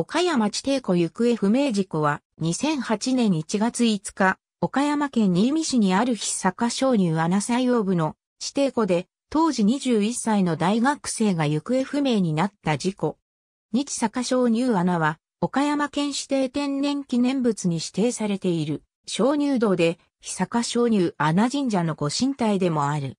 岡山地底湖行方不明事故は、2008年1月5日、岡山県新見市にある日坂昇乳穴採用部の地底湖で、当時21歳の大学生が行方不明になった事故。日坂昇乳穴は、岡山県指定天然記念物に指定されている、昇乳道で、日坂昇乳穴神社のご神体でもある。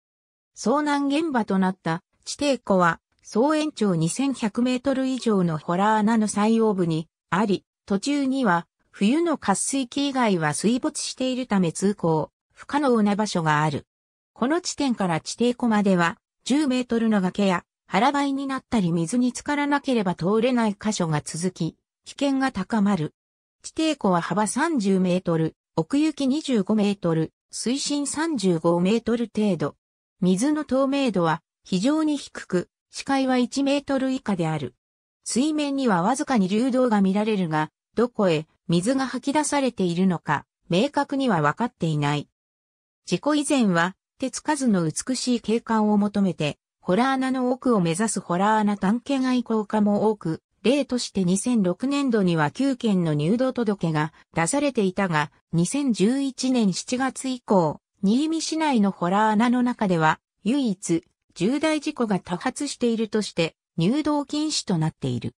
遭難現場となった地底湖は、総延長2100メートル以上のホラー穴の最央部にあり、途中には冬の滑水期以外は水没しているため通行、不可能な場所がある。この地点から地底湖までは10メートルの崖や腹ばいになったり水に浸からなければ通れない箇所が続き、危険が高まる。地底湖は幅30メートル、奥行き25メートル、水深35メートル程度。水の透明度は非常に低く、視界は1メートル以下である。水面にはわずかに流動が見られるが、どこへ水が吐き出されているのか、明確にはわかっていない。事故以前は、手つかずの美しい景観を求めて、ホラー穴の奥を目指すホラー穴探検愛好家も多く、例として2006年度には9件の入道届が出されていたが、2011年7月以降、新見市内のホラー穴の中では、唯一重大事故が多発しているとして入道禁止となっている。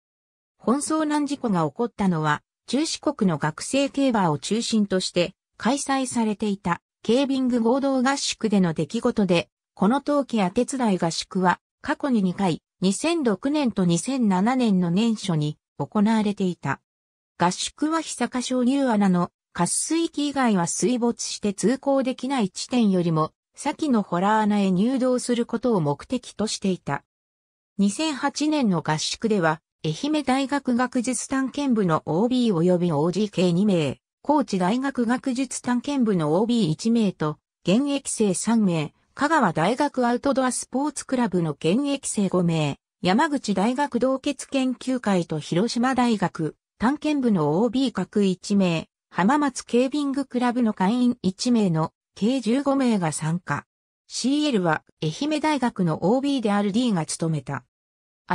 本遭難事故が起こったのは、中四国の学生競馬を中心として開催されていたケービング合同合宿での出来事で、この冬季や手伝い合宿は過去に2回、2006年と2007年の年初に行われていた。合宿は日坂小乳穴の滑水域以外は水没して通行できない地点よりも先のホラー穴へ入道することを目的としていた。2008年の合宿では、愛媛大学学術探検部の OB 及び OG k 2名、高知大学学術探検部の OB1 名と、現役生3名、香川大学アウトドアスポーツクラブの現役生5名、山口大学同血研究会と広島大学探検部の OB 各1名、浜松ケービングクラブの会員1名の計15名が参加。CL は愛媛大学の OB である D が務めた。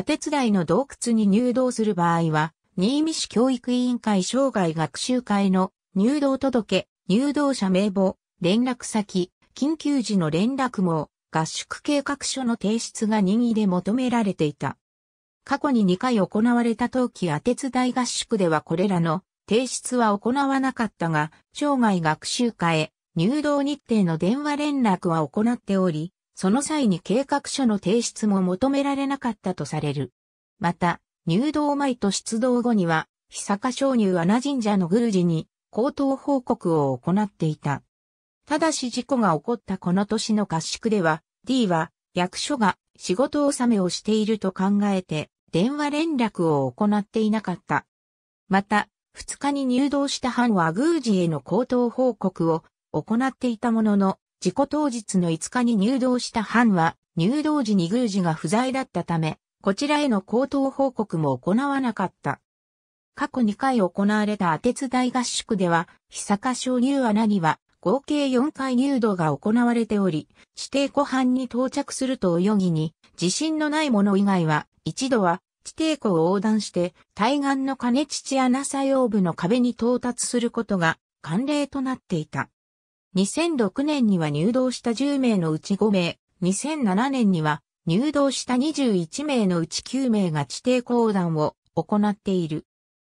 てつだいの洞窟に入道する場合は、新見市教育委員会生涯学習会の入道届、入道者名簿、連絡先、緊急時の連絡網、合宿計画書の提出が任意で求められていた。過去に2回行われた冬季てつだ大合宿ではこれらの提出は行わなかったが、生涯学習会、入道日程の電話連絡は行っており、その際に計画書の提出も求められなかったとされる。また、入道前と出動後には、日坂商入穴神社の宮司に、口頭報告を行っていた。ただし事故が起こったこの年の合宿では、D は役所が仕事納めをしていると考えて電話連絡を行っていなかった。また、2日に入道した班は宮司への口頭報告を行っていたものの、事故当日の5日に入道した班は、入道時に宮司が不在だったため、こちらへの口頭報告も行わなかった。過去2回行われた当てつ大合宿では、日坂小入穴には、合計4回入道が行われており、指定湖畔に到着すると泳ぎに、地震のないもの以外は、一度は、地底湖を横断して、対岸の金土穴作用部の壁に到達することが、慣例となっていた。2006年には入道した10名のうち5名、2007年には入道した21名のうち9名が地底講談を行っている。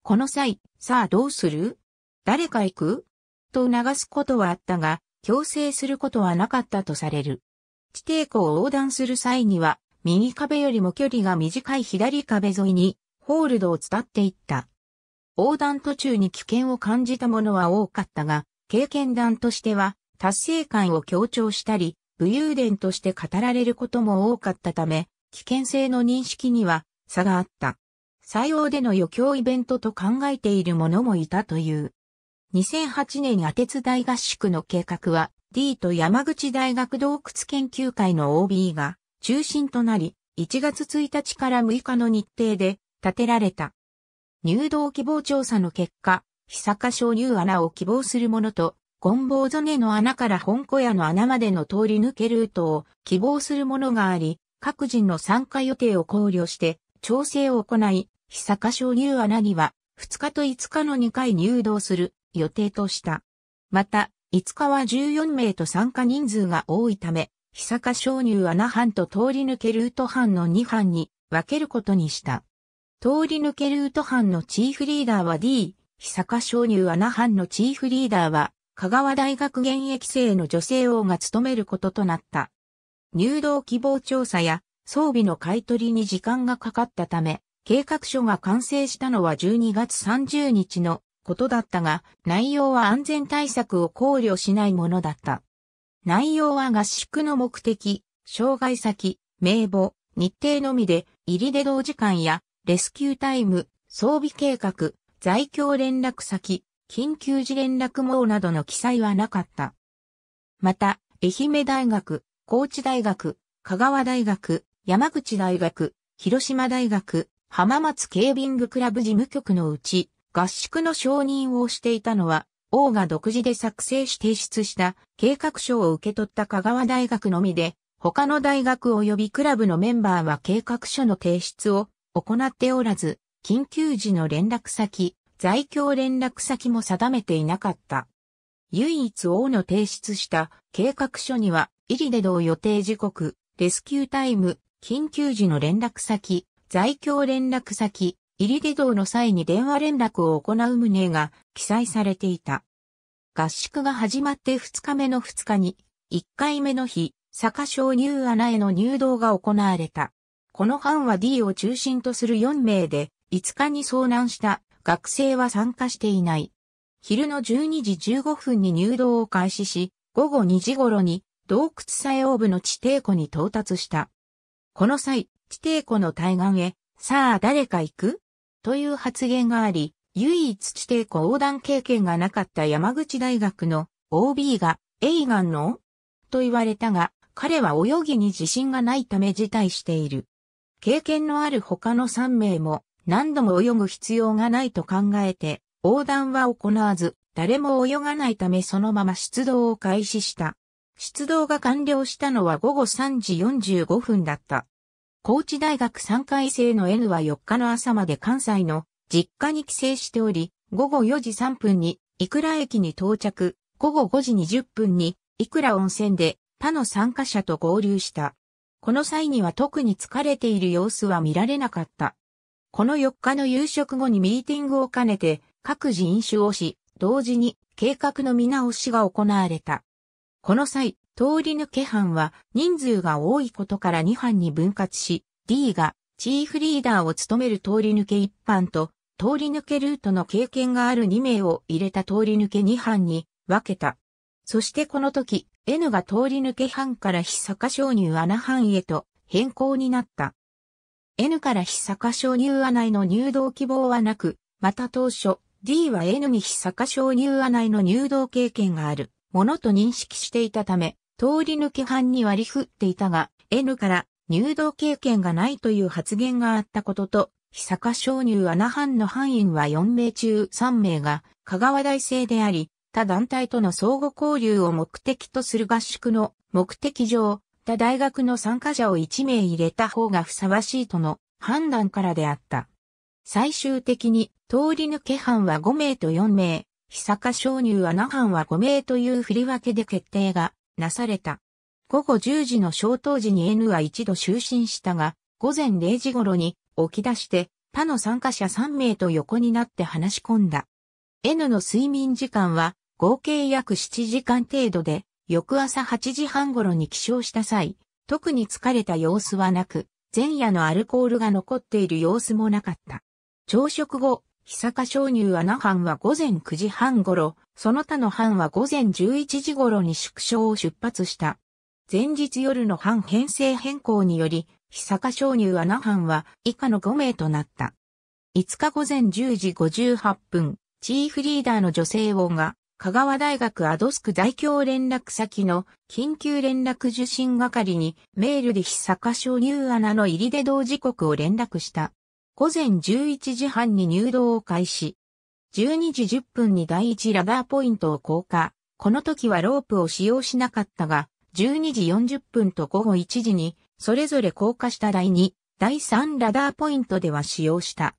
この際、さあどうする誰か行くと促すことはあったが、強制することはなかったとされる。地底湖を横断する際には、右壁よりも距離が短い左壁沿いに、ホールドを伝っていった。横断途中に危険を感じた者は多かったが、経験談としては、達成感を強調したり、武勇伝として語られることも多かったため、危険性の認識には差があった。採用での余興イベントと考えている者もいたという。2008年アテツ大合宿の計画は、D と山口大学洞窟研究会の OB が中心となり、1月1日から6日の日程で建てられた。入道希望調査の結果、日坂昇乳穴を希望する者と、ゴンボウゾネの穴から本小屋の穴までの通り抜けルートを希望する者があり、各人の参加予定を考慮して調整を行い、日坂昇乳穴には2日と5日の2回入道する予定とした。また、5日は14名と参加人数が多いため、日坂昇乳穴班と通り抜けルート班の2班に分けることにした。通り抜けルート班のチーフリーダーは D、日坂アナ穴ンのチーフリーダーは、香川大学現役生の女性王が務めることとなった。入道希望調査や装備の買取に時間がかかったため、計画書が完成したのは12月30日のことだったが、内容は安全対策を考慮しないものだった。内容は合宿の目的、障害先、名簿、日程のみで、入り出動時間や、レスキュータイム、装備計画、在京連絡先、緊急時連絡網などの記載はなかった。また、愛媛大学、高知大学、香川大学、山口大学、広島大学、浜松ケービングクラブ事務局のうち、合宿の承認をしていたのは、王が独自で作成し提出した計画書を受け取った香川大学のみで、他の大学及びクラブのメンバーは計画書の提出を行っておらず、緊急時の連絡先、在京連絡先も定めていなかった。唯一王の提出した計画書には、入りで同予定時刻、レスキュータイム、緊急時の連絡先、在京連絡先、入りで道の際に電話連絡を行う旨が記載されていた。合宿が始まって2日目の2日に、1回目の日、坂小入穴への入道が行われた。この班は D を中心とする4名で、5日に遭難した学生は参加していない。昼の12時15分に入道を開始し、午後2時頃に洞窟オー部の地底湖に到達した。この際、地底湖の対岸へ、さあ誰か行くという発言があり、唯一地底湖横断経験がなかった山口大学の OB が、エイガンのと言われたが、彼は泳ぎに自信がないため辞退している。経験のある他の3名も何度も泳ぐ必要がないと考えて、横断は行わず、誰も泳がないためそのまま出動を開始した。出動が完了したのは午後3時45分だった。高知大学3回生の N は4日の朝まで関西の実家に帰省しており、午後4時3分に、イクラ駅に到着、午後5時20分に、イクラ温泉で他の参加者と合流した。この際には特に疲れている様子は見られなかった。この4日の夕食後にミーティングを兼ねて各自飲酒をし、同時に計画の見直しが行われた。この際、通り抜け班は人数が多いことから2班に分割し、D がチーフリーダーを務める通り抜け1班と通り抜けルートの経験がある2名を入れた通り抜け2班に分けた。そしてこの時、N が通り抜け班から非坂鍾入穴班へと変更になった。N から非坂小乳穴内の入道希望はなく、また当初、D は N に非坂小乳穴内の入道経験があるものと認識していたため、通り抜け班に割り振っていたが、N から入道経験がないという発言があったことと、日坂小乳穴班の班員は4名中3名が香川大生であり、他団体との相互交流を目的とする合宿の目的上、った大学の参加者を1名入れた方がふさわしいとの判断からであった。最終的に通り抜け班は5名と4名、日坂鍾乳穴班は5名という振り分けで決定がなされた。午後10時の消灯時に N は一度就寝したが、午前0時頃に起き出して、他の参加者3名と横になって話し込んだ。N の睡眠時間は合計約7時間程度で、翌朝8時半頃に起床した際、特に疲れた様子はなく、前夜のアルコールが残っている様子もなかった。朝食後、日坂商入穴班は午前9時半頃、その他の班は午前11時頃に縮小を出発した。前日夜の班編成変更により、日坂商入穴班は以下の5名となった。5日午前10時58分、チーフリーダーの女性王が香川大学アドスク在教連絡先の緊急連絡受信係にメールで日坂所入穴の入り出同時刻を連絡した。午前11時半に入道を開始。12時10分に第1ラダーポイントを降下。この時はロープを使用しなかったが、12時40分と午後1時に、それぞれ降下した第2、第3ラダーポイントでは使用した。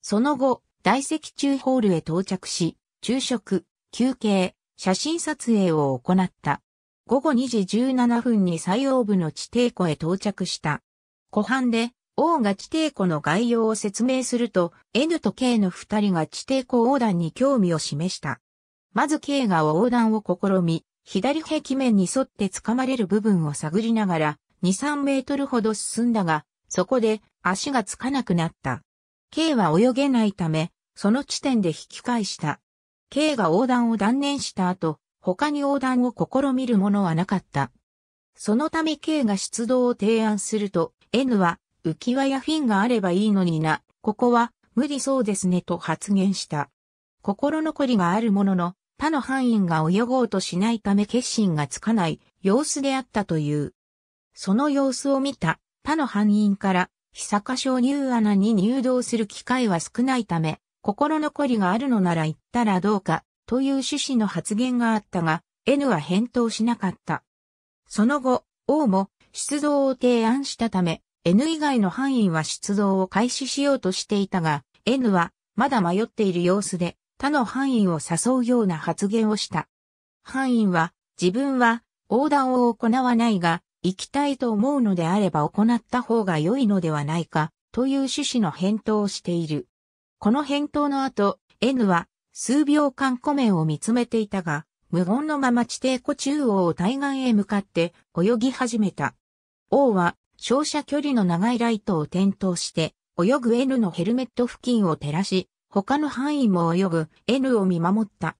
その後、大石中ホールへ到着し、昼食、休憩、写真撮影を行った。午後2時17分に最央部の地底湖へ到着した。湖畔で、王が地底湖の概要を説明すると、N と K の二人が地底湖横断に興味を示した。まず K が横断を試み、左壁面に沿って掴まれる部分を探りながら、2、3メートルほど進んだが、そこで足がつかなくなった。K は泳げないため、その地点で引き返した。K が横断を断念した後、他に横断を試みるものはなかった。そのため K が出動を提案すると、N は浮き輪やフィンがあればいいのにな、ここは無理そうですねと発言した。心残りがあるものの、他の範囲が泳ごうとしないため決心がつかない様子であったという。その様子を見た他の範囲から、久坂鍾乳穴に入道する機会は少ないため、心残りがあるのなら言ったらどうか、という趣旨の発言があったが、N は返答しなかった。その後、王も出動を提案したため、N 以外の範囲は出動を開始しようとしていたが、N はまだ迷っている様子で他の範囲を誘うような発言をした。範囲は自分は横断を行わないが、行きたいと思うのであれば行った方が良いのではないか、という趣旨の返答をしている。この返答の後、N は数秒間湖面を見つめていたが、無言のまま地底湖中央を対岸へ向かって泳ぎ始めた。王は照射距離の長いライトを点灯して、泳ぐ N のヘルメット付近を照らし、他の範囲も泳ぐ N を見守った。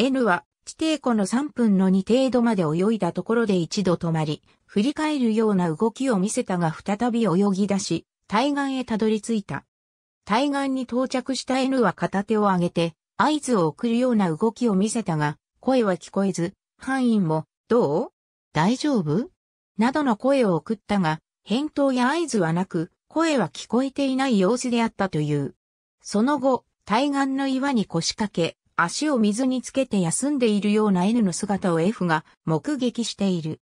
N は地底湖の3分の2程度まで泳いだところで一度止まり、振り返るような動きを見せたが再び泳ぎ出し、対岸へたどり着いた。対岸に到着した N は片手を上げて、合図を送るような動きを見せたが、声は聞こえず、範囲も、どう大丈夫などの声を送ったが、返答や合図はなく、声は聞こえていない様子であったという。その後、対岸の岩に腰掛け、足を水につけて休んでいるような N の姿を F が目撃している。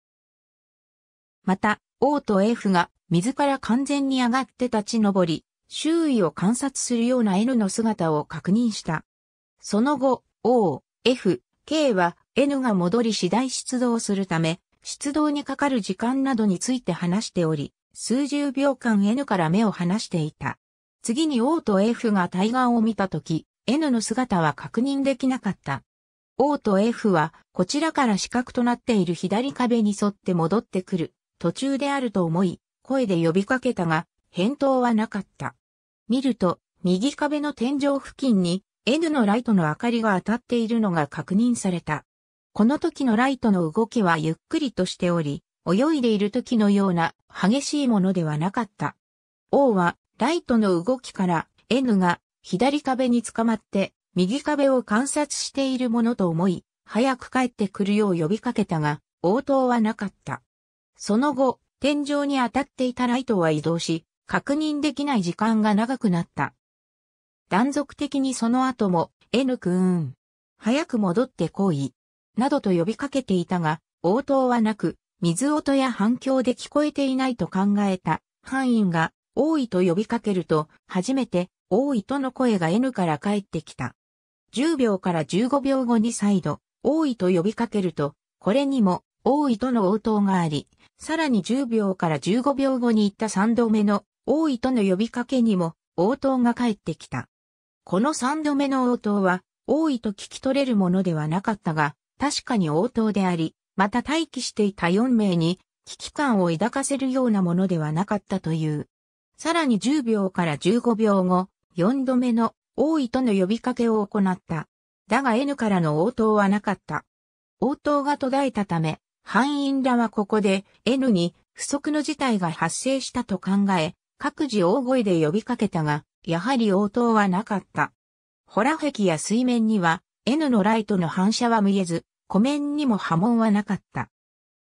また、O と F が水から完全に上がって立ち上り、周囲を観察するような N の姿を確認した。その後、O、F、K は N が戻り次第出動するため、出動にかかる時間などについて話しており、数十秒間 N から目を離していた。次に O と F が対岸を見たとき、N の姿は確認できなかった。O と F は、こちらから死角となっている左壁に沿って戻ってくる、途中であると思い、声で呼びかけたが、返答はなかった。見ると、右壁の天井付近に N のライトの明かりが当たっているのが確認された。この時のライトの動きはゆっくりとしており、泳いでいる時のような激しいものではなかった。王はライトの動きから N が左壁に捕まって右壁を観察しているものと思い、早く帰ってくるよう呼びかけたが、応答はなかった。その後、天井に当たっていたライトは移動し、確認できない時間が長くなった。断続的にその後も、N くん、早く戻ってこい、などと呼びかけていたが、応答はなく、水音や反響で聞こえていないと考えた、範囲が、多いと呼びかけると、初めて、多いとの声が N から返ってきた。10秒から15秒後に再度、多いと呼びかけると、これにも、多いとの応答があり、さらに10秒から15秒後に行った3度目の王位との呼びかけにも応答が返ってきた。この三度目の応答は、王位と聞き取れるものではなかったが、確かに応答であり、また待機していた4名に危機感を抱かせるようなものではなかったという。さらに10秒から15秒後、4度目の王位との呼びかけを行った。だが N からの応答はなかった。応答が途絶えたため、班員らはここで N に不測の事態が発生したと考え、各自大声で呼びかけたが、やはり応答はなかった。ホラ壁や水面には N のライトの反射は見えず、湖面にも波紋はなかった。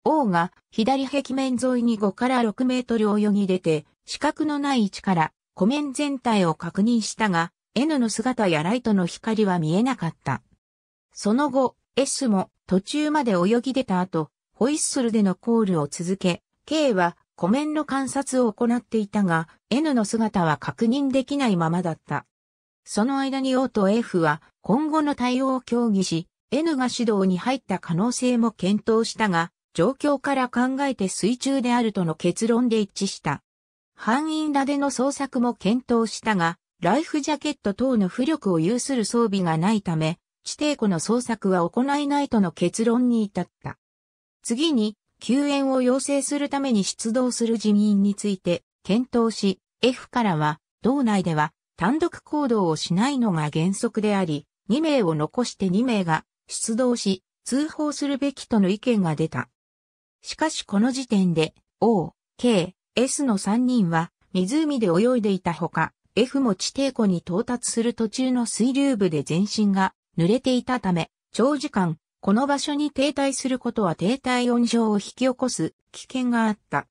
王が左壁面沿いに5から6メートル泳ぎ出て、死角のない位置から湖面全体を確認したが、N の姿やライトの光は見えなかった。その後、S も途中まで泳ぎ出た後、ホイッスルでのコールを続け、K は湖面の観察を行っていたが、N の姿は確認できないままだった。その間に O と F は今後の対応を協議し、N が指導に入った可能性も検討したが、状況から考えて水中であるとの結論で一致した。範囲らでの捜索も検討したが、ライフジャケット等の浮力を有する装備がないため、地底湖の捜索は行えないとの結論に至った。次に、救援を要請するために出動する人員について検討し、F からは、道内では単独行動をしないのが原則であり、2名を残して2名が出動し、通報するべきとの意見が出た。しかしこの時点で、O、K、S の3人は湖で泳いでいたほか、F も地底湖に到達する途中の水流部で全身が濡れていたため、長時間この場所に停滞することは停滞温症を引き起こす危険があった。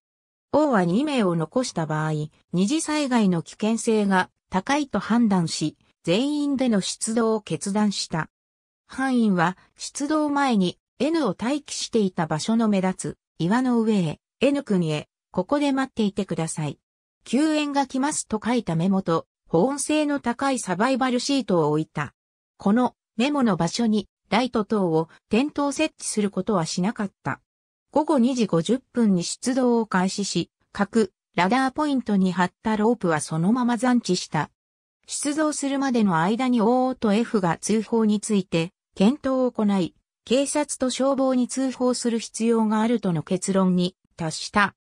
王は2名を残した場合、二次災害の危険性が高いと判断し、全員での出動を決断した。範囲は出動前に N を待機していた場所の目立つ岩の上へ N 君へここで待っていてください。救援が来ますと書いたメモと保温性の高いサバイバルシートを置いた。このメモの場所にライト等を点灯設置することはしなかった。午後2時50分に出動を開始し、各ラダーポイントに張ったロープはそのまま残置した。出動するまでの間に OO と F が通報について検討を行い、警察と消防に通報する必要があるとの結論に達した。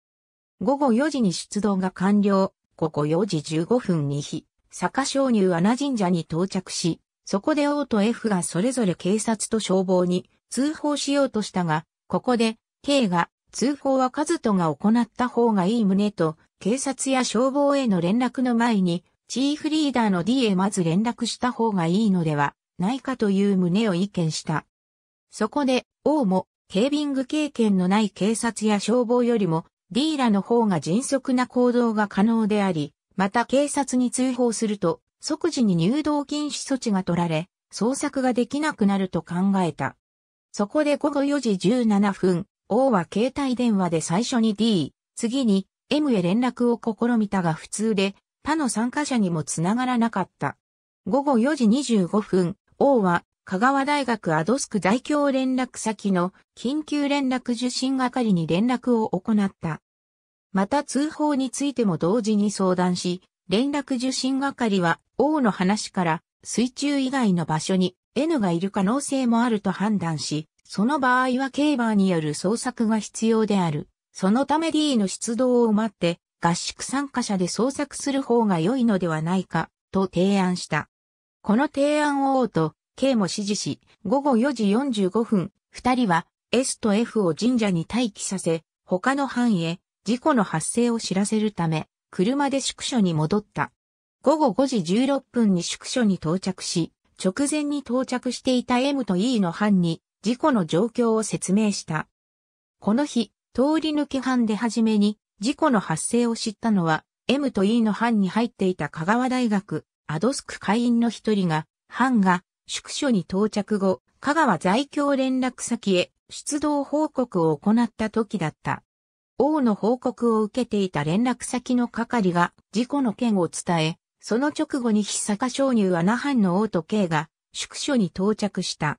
午後4時に出動が完了、午後4時15分に日、坂鍾入穴神社に到着し、そこで O と F がそれぞれ警察と消防に通報しようとしたが、ここで K が通報はカズトが行った方がいい旨と、警察や消防への連絡の前に、チーフリーダーの D へまず連絡した方がいいのではないかという旨を意見した。そこで、王も、ケービング経験のない警察や消防よりも、D らの方が迅速な行動が可能であり、また警察に通報すると、即時に入道禁止措置が取られ、捜索ができなくなると考えた。そこで午後4時17分、王は携帯電話で最初に D、次に M へ連絡を試みたが普通で、他の参加者にもつながらなかった。午後4時25分、王は香川大学アドスク在京連絡先の緊急連絡受信係に連絡を行った。また通報についても同時に相談し、連絡受信係は、王の話から、水中以外の場所に N がいる可能性もあると判断し、その場合はケバーによる捜索が必要である。そのため D の出動を待って、合宿参加者で捜索する方が良いのではないか、と提案した。この提案を O と K も指示し、午後4時45分、二人は S と F を神社に待機させ、他の班へ事故の発生を知らせるため、車で宿所に戻った。午後5時16分に宿所に到着し、直前に到着していた M と E の班に事故の状況を説明した。この日、通り抜け班で初めに事故の発生を知ったのは M と E の班に入っていた香川大学アドスク会員の一人が、班が宿所に到着後、香川在京連絡先へ出動報告を行った時だった。王の報告を受けていた連絡先の係が事故の件を伝え、その直後に日坂商入は那覇の王と K が宿所に到着した。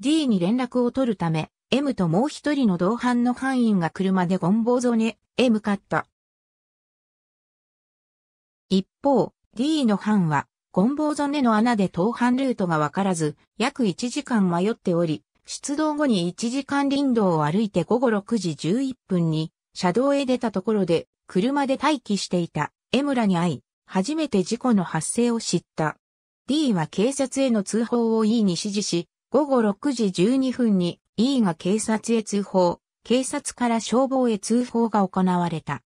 D に連絡を取るため、M ともう一人の同伴の範囲が車でゴンボーゾネへ向かった。一方、D の班は、ゴンボーゾネの穴で同班ルートがわからず、約1時間迷っており、出動後に1時間林道を歩いて午後6時11分に車道へ出たところで、車で待機していた江村に会い、初めて事故の発生を知った。D は警察への通報を E に指示し、午後6時12分に E が警察へ通報、警察から消防へ通報が行われた。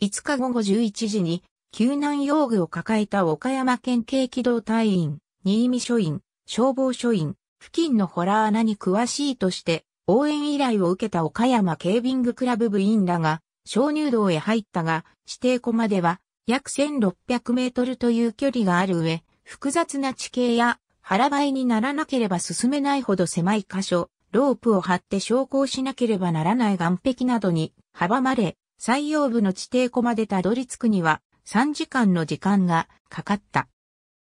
5日午後11時に、救難用具を抱えた岡山県警機動隊員、新見署員、消防署員、付近のホラー穴に詳しいとして、応援依頼を受けた岡山ケービングクラブ部員らが、鍾乳洞へ入ったが、指定湖までは約1600メートルという距離がある上、複雑な地形や腹ばいにならなければ進めないほど狭い箇所、ロープを張って昇降しなければならない岩壁などに阻まれ、採用部の地底湖までたどり着くには3時間の時間がかかった。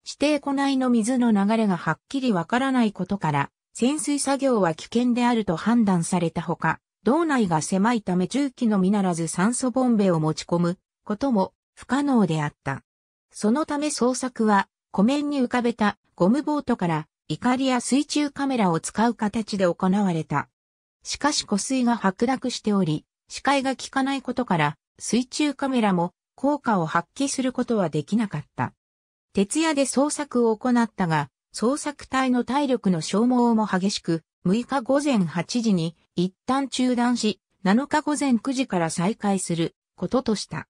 地底湖内の水の流れがはっきりわからないことから、潜水作業は危険であると判断されたほか、道内が狭いため重機のみならず酸素ボンベを持ち込むことも不可能であった。そのため捜索は湖面に浮かべたゴムボートから怒りや水中カメラを使う形で行われた。しかし湖水が白濁しており、視界が効かないことから水中カメラも効果を発揮することはできなかった。徹夜で捜索を行ったが、捜索隊の体力の消耗も激しく、6日午前8時に一旦中断し、7日午前9時から再開することとした。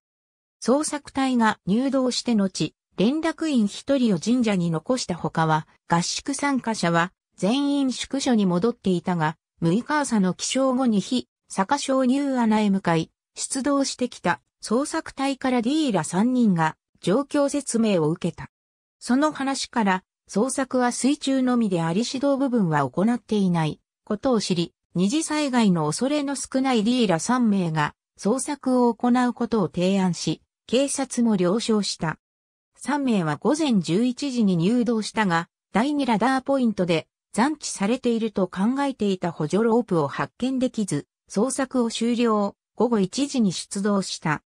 捜索隊が入道して後、連絡員一人を神社に残した他は、合宿参加者は全員宿所に戻っていたが、6日朝の起床後に非、坂小入穴へ向かい、出動してきた捜索隊からディーラ3人が状況説明を受けた。その話から捜索は水中のみであり指導部分は行っていないことを知り、二次災害の恐れの少ないリーラ3名が捜索を行うことを提案し、警察も了承した。3名は午前11時に入道したが、第2ラダーポイントで残地されていると考えていた補助ロープを発見できず、捜索を終了、午後1時に出動した。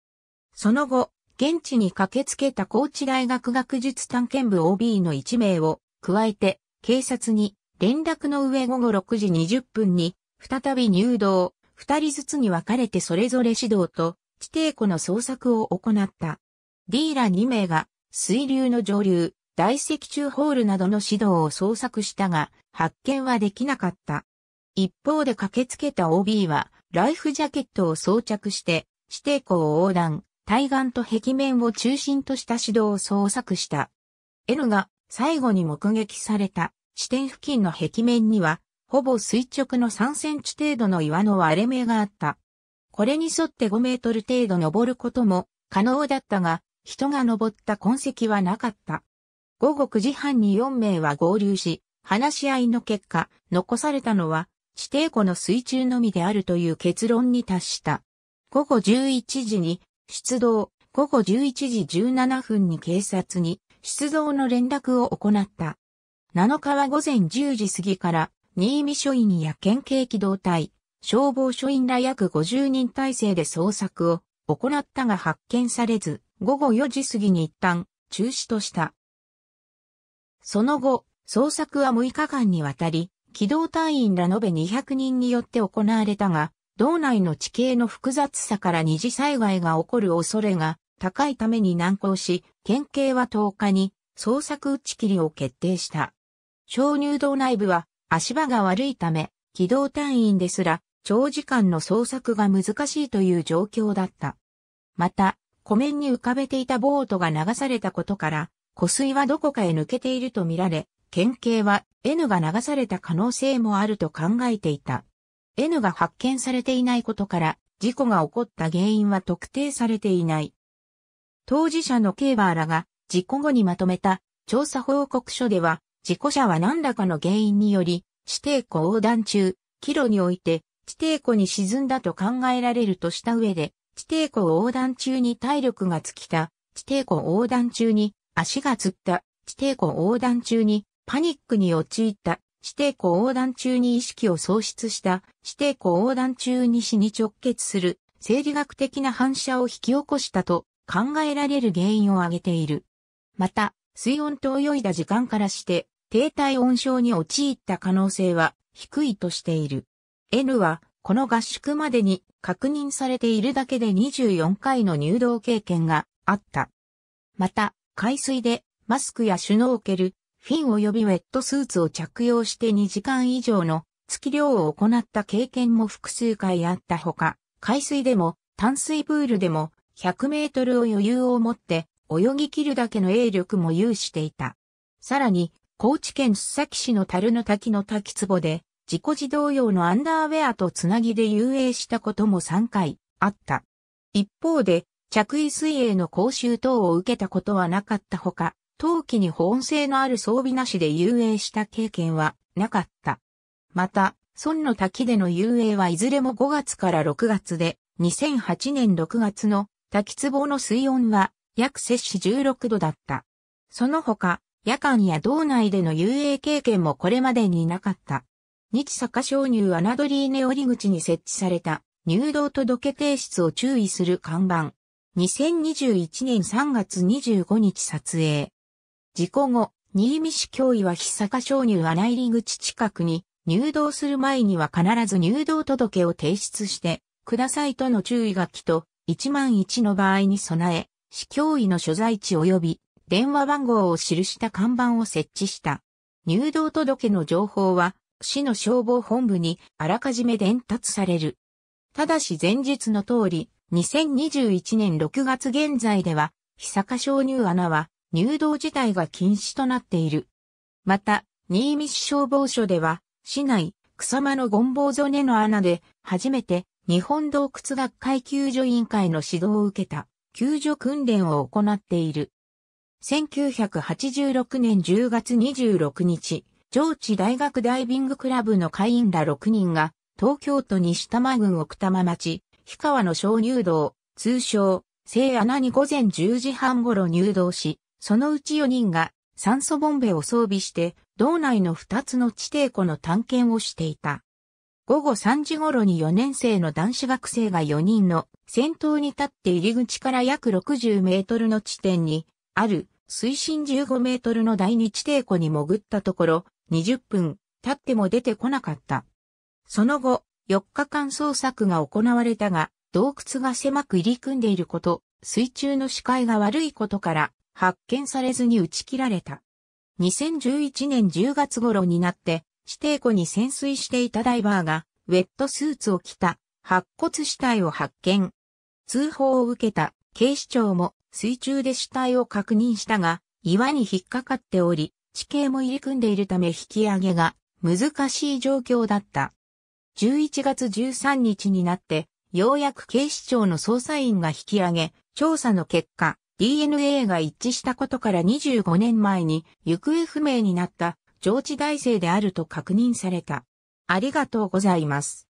その後、現地に駆けつけた高知大学学術探検部 OB の1名を加えて警察に連絡の上午後6時20分に再び入道、2人ずつに分かれてそれぞれ指導と地底湖の捜索を行った。ディーラ2名が水流の上流、大石柱ホールなどの指導を捜索したが発見はできなかった。一方で駆けつけた OB はライフジャケットを装着して指定湖を横断、対岸と壁面を中心とした指導を捜索した。N が最後に目撃された支点付近の壁面には、ほぼ垂直の3センチ程度の岩の割れ目があった。これに沿って5メートル程度登ることも可能だったが、人が登った痕跡はなかった。午後9時半に4名は合流し、話し合いの結果、残されたのは、地底湖の水中のみであるという結論に達した。午後11時に出動、午後11時17分に警察に出動の連絡を行った。7日は午前10時過ぎから、新見署員や県警機動隊、消防署員ら約50人体制で捜索を行ったが発見されず、午後4時過ぎに一旦中止とした。その後、捜索は6日間にわたり、機動隊員ら延べ200人によって行われたが、道内の地形の複雑さから二次災害が起こる恐れが高いために難航し、県警は10日に捜索打ち切りを決定した。鍾乳道内部は足場が悪いため、機動隊員ですら長時間の捜索が難しいという状況だった。また、湖面に浮かべていたボートが流されたことから、湖水はどこかへ抜けているとみられ、県警は N が流された可能性もあると考えていた。N が発見されていないことから、事故が起こった原因は特定されていない。当事者のケーバーらが事故後にまとめた調査報告書では、事故者は何らかの原因により、地底湖横断中、キ路において、地底湖に沈んだと考えられるとした上で、地底湖横断中に体力が尽きた、地底湖横断中に足がつった、地底湖横断中にパニックに陥った、指定校横断中に意識を喪失した指定校横断中に死に直結する生理学的な反射を引き起こしたと考えられる原因を挙げている。また、水温と泳いだ時間からして低体温症に陥った可能性は低いとしている。N はこの合宿までに確認されているだけで24回の入道経験があった。また、海水でマスクやシュノーケル、フィン及びウェットスーツを着用して2時間以上の月漁を行った経験も複数回あったほか、海水でも淡水プールでも100メートルを余裕を持って泳ぎ切るだけの泳力も有していた。さらに、高知県須崎市の樽の滝の滝壺で、自己児童用のアンダーウェアとつなぎで遊泳したことも3回あった。一方で、着衣水泳の講習等を受けたことはなかったほか、陶器に保温性のある装備なしで遊泳した経験はなかった。また、孫の滝での遊泳はいずれも5月から6月で、2008年6月の滝壺の水温は約摂氏16度だった。その他、夜間や道内での遊泳経験もこれまでになかった。日坂鍾乳侮り稲折口に設置された入道届提出を注意する看板。2021年3月25日撮影。事故後、新見市教委は日坂小乳穴入り口近くに、入道する前には必ず入道届を提出して、くださいとの注意書きと、1万1の場合に備え、市教委の所在地及び、電話番号を記した看板を設置した。入道届の情報は、市の消防本部にあらかじめ伝達される。ただし前日の通り、2021年6月現在では、日坂小乳穴は、入道自体が禁止となっている。また、新見市消防署では、市内、草間のゴンボウゾネの穴で、初めて日本洞窟学会救助委員会の指導を受けた救助訓練を行っている。1986年10月26日、上智大学ダイビングクラブの会員ら6人が、東京都西多摩郡奥多摩町、氷川の小入道、通称、聖穴に午前10時半頃入道し、そのうち4人が酸素ボンベを装備して道内の2つの地底湖の探検をしていた。午後3時頃に4年生の男子学生が4人の先頭に立って入り口から約60メートルの地点にある水深15メートルの第二地底湖に潜ったところ20分経っても出てこなかった。その後4日間捜索が行われたが洞窟が狭く入り組んでいること、水中の視界が悪いことから発見されずに打ち切られた。2011年10月頃になって、指定湖に潜水していたダイバーが、ウェットスーツを着た白骨死体を発見。通報を受けた警視庁も水中で死体を確認したが、岩に引っかかっており、地形も入り組んでいるため引き上げが難しい状況だった。11月13日になって、ようやく警視庁の捜査員が引き上げ、調査の結果、DNA が一致したことから25年前に行方不明になった上智大生であると確認された。ありがとうございます。